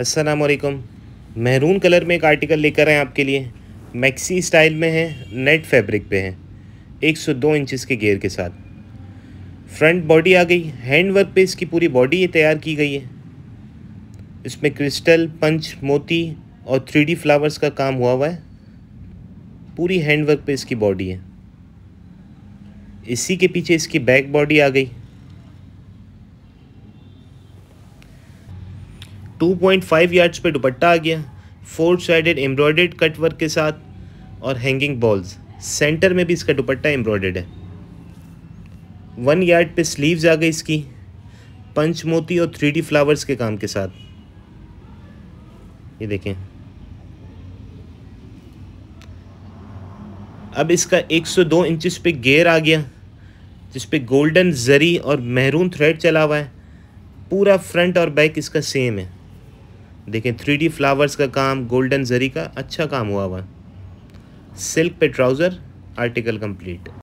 अस्सलाम वालेकुम maroon colour में एक आर्टिकल लेकर आए आपके लिए मैक्सी स्टाइल में है नेट फैब्रिक पे है 102 इंचेस के गेयर के साथ फ्रंट बॉडी आ गई हैंड वर्क पे इसकी पूरी बॉडी ये तैयार की गई है इसमें क्रिस्टल पंच मोती और थ्री फ्लावर्स का काम हुआ हुआ है पूरी हैंड वर्क पे इसकी बॉडी है इसी के पीछे इसकी बैक बॉडी आ गई टू पॉइंट फाइव यार्ड्स पर दुपट्टा आ गया four sided embroidered cut work के साथ और हैंगिंग बॉल्स सेंटर में भी इसका दुपट्टा एम्ब्रॉयडेड है वन यार्ड पे स्लीव्स आ गई इसकी पंच मोती और थ्री डी फ्लावर्स के काम के साथ ये देखें अब इसका 102 इंचेस पे गेयर आ गया जिस पे गोल्डन जरी और मेहरून थ्रेड चला हुआ है पूरा फ्रंट और बैक इसका सेम है देखें थ्री डी फ्लावर्स का काम गोल्डन जरी का अच्छा काम हुआ हुआ सिल्क पे ट्राउज़र आर्टिकल कंप्लीट